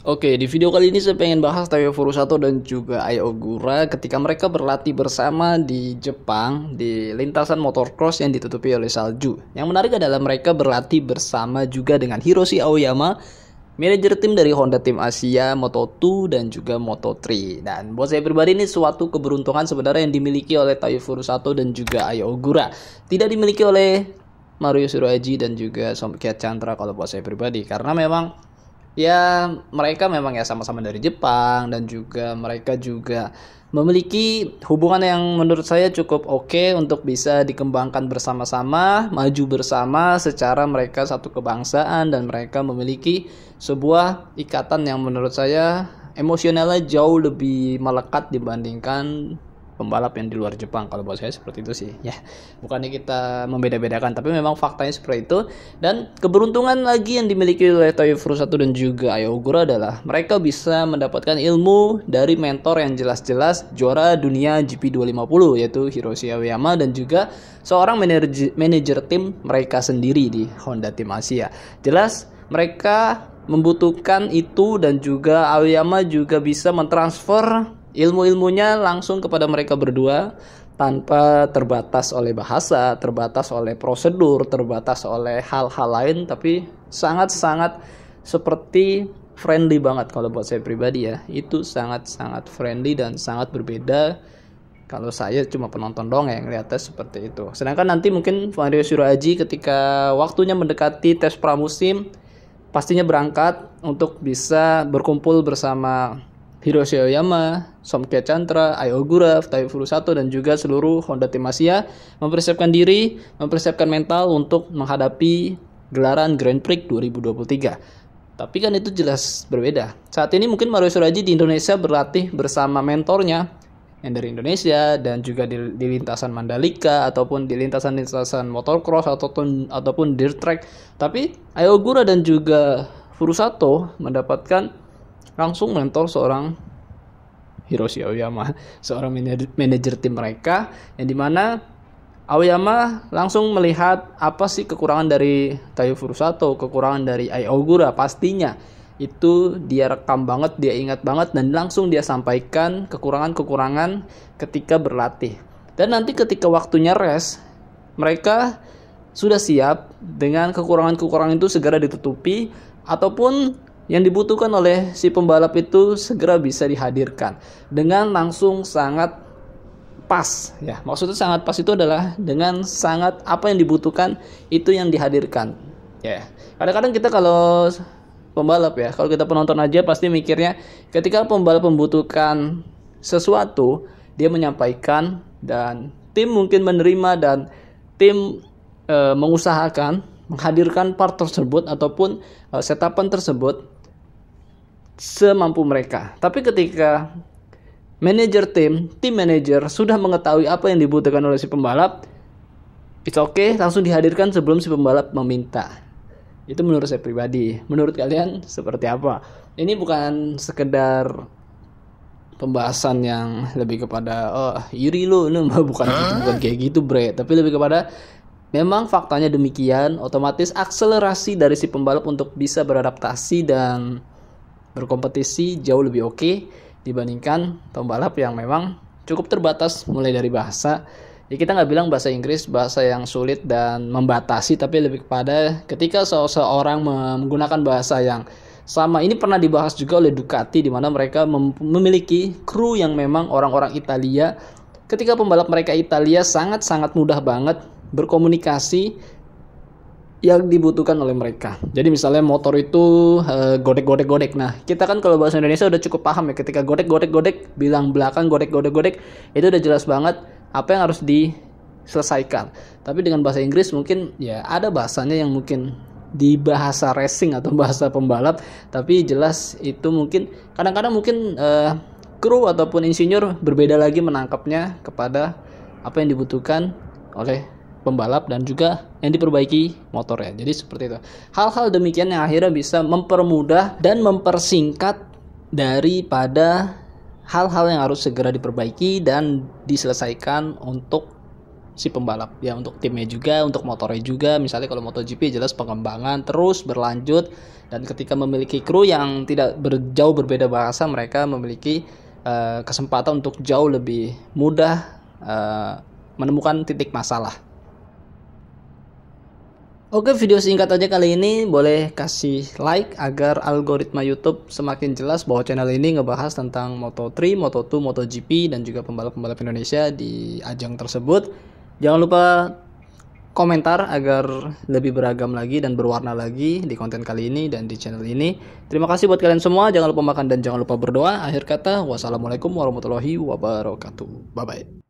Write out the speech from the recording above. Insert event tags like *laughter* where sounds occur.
Oke, di video kali ini saya pengen bahas Tayo Furusato dan juga Ayogura Ogura ketika mereka berlatih bersama di Jepang di lintasan motocross yang ditutupi oleh salju. Yang menarik adalah mereka berlatih bersama juga dengan Hiroshi Aoyama, manajer tim dari Honda Tim Asia Moto2 dan juga Moto3. Dan buat saya pribadi ini suatu keberuntungan sebenarnya yang dimiliki oleh Tayo Furusato dan juga Ayogura. Ogura. Tidak dimiliki oleh Mario Suroaji dan juga Somkiat Chandra kalau buat saya pribadi karena memang ya mereka memang ya sama-sama dari Jepang dan juga mereka juga memiliki hubungan yang menurut saya cukup oke okay untuk bisa dikembangkan bersama-sama, maju bersama secara mereka satu kebangsaan dan mereka memiliki sebuah ikatan yang menurut saya emosionalnya jauh lebih melekat dibandingkan pembalap yang di luar Jepang kalau buat saya seperti itu sih ya bukannya kita membeda-bedakan tapi memang faktanya seperti itu dan keberuntungan lagi yang dimiliki oleh Toyo Furusato dan juga Ayogura adalah mereka bisa mendapatkan ilmu dari mentor yang jelas-jelas juara dunia GP250 yaitu Hiroshi Aoyama dan juga seorang manajer, manajer tim mereka sendiri di Honda Tim Asia jelas mereka membutuhkan itu dan juga Aoyama juga bisa mentransfer ilmu-ilmunya langsung kepada mereka berdua tanpa terbatas oleh bahasa, terbatas oleh prosedur, terbatas oleh hal-hal lain tapi sangat-sangat seperti friendly banget kalau buat saya pribadi ya. Itu sangat-sangat friendly dan sangat berbeda kalau saya cuma penonton dong yang lihatnya seperti itu. Sedangkan nanti mungkin Mario Suraji ketika waktunya mendekati tes pramusim pastinya berangkat untuk bisa berkumpul bersama Hiroshi Oyama, Somke Chantra, Ayogura, Ogura, Futai Furusato, dan juga seluruh Honda Tim Asia mempersiapkan diri, mempersiapkan mental untuk menghadapi gelaran Grand Prix 2023. Tapi kan itu jelas berbeda. Saat ini mungkin Mario Suraji di Indonesia berlatih bersama mentornya yang dari Indonesia dan juga di, di lintasan Mandalika ataupun di lintasan-lintasan motocross ataupun ataupun dirt track. Tapi Ayogura dan juga Furusato mendapatkan langsung mentor seorang Hiroshi Aoyama, seorang manajer tim mereka yang dimana Aoyama langsung melihat apa sih kekurangan dari Tayo Furusato, kekurangan dari Ai Ogura pastinya. Itu dia rekam banget, dia ingat banget dan langsung dia sampaikan kekurangan-kekurangan ketika berlatih. Dan nanti ketika waktunya res, mereka sudah siap dengan kekurangan-kekurangan itu segera ditutupi ataupun yang dibutuhkan oleh si pembalap itu segera bisa dihadirkan dengan langsung sangat pas ya maksudnya sangat pas itu adalah dengan sangat apa yang dibutuhkan itu yang dihadirkan ya kadang-kadang kita kalau pembalap ya kalau kita penonton aja pasti mikirnya ketika pembalap membutuhkan sesuatu dia menyampaikan dan tim mungkin menerima dan tim e, mengusahakan menghadirkan part tersebut ataupun e, setapan tersebut semampu mereka. Tapi ketika manajer tim, tim manajer sudah mengetahui apa yang dibutuhkan oleh si pembalap, it's okay langsung dihadirkan sebelum si pembalap meminta. Itu menurut saya pribadi. Menurut kalian seperti apa? Ini bukan sekedar pembahasan yang lebih kepada oh iri lo ini *laughs* bukan gitu, bukan kayak gitu bre tapi lebih kepada memang faktanya demikian otomatis akselerasi dari si pembalap untuk bisa beradaptasi dan berkompetisi jauh lebih oke okay dibandingkan pembalap yang memang cukup terbatas mulai dari bahasa ya kita nggak bilang bahasa Inggris bahasa yang sulit dan membatasi tapi lebih kepada ketika seseorang menggunakan bahasa yang sama ini pernah dibahas juga oleh Ducati di mana mereka mem memiliki kru yang memang orang-orang Italia ketika pembalap mereka Italia sangat-sangat mudah banget berkomunikasi yang dibutuhkan oleh mereka. Jadi misalnya motor itu eh, godek-godek-godek. Nah, kita kan kalau bahasa Indonesia udah cukup paham ya ketika godek-godek-godek, bilang belakang godek-godek-godek, itu udah jelas banget apa yang harus diselesaikan. Tapi dengan bahasa Inggris mungkin ya ada bahasanya yang mungkin di bahasa racing atau *laughs* bahasa pembalap, tapi jelas itu mungkin kadang-kadang mungkin uh, kru ataupun insinyur berbeda lagi menangkapnya kepada apa yang dibutuhkan oleh pembalap dan juga yang diperbaiki motornya. Jadi seperti itu. Hal-hal demikian yang akhirnya bisa mempermudah dan mempersingkat daripada hal-hal yang harus segera diperbaiki dan diselesaikan untuk si pembalap ya untuk timnya juga untuk motornya juga misalnya kalau MotoGP jelas pengembangan terus berlanjut dan ketika memiliki kru yang tidak berjauh berbeda bahasa mereka memiliki uh, kesempatan untuk jauh lebih mudah uh, menemukan titik masalah Oke video singkat aja kali ini boleh kasih like agar algoritma YouTube semakin jelas bahwa channel ini ngebahas tentang Moto3, Moto2, MotoGP dan juga pembalap-pembalap Indonesia di ajang tersebut. Jangan lupa komentar agar lebih beragam lagi dan berwarna lagi di konten kali ini dan di channel ini. Terima kasih buat kalian semua, jangan lupa makan dan jangan lupa berdoa. Akhir kata, wassalamualaikum warahmatullahi wabarakatuh. Bye bye.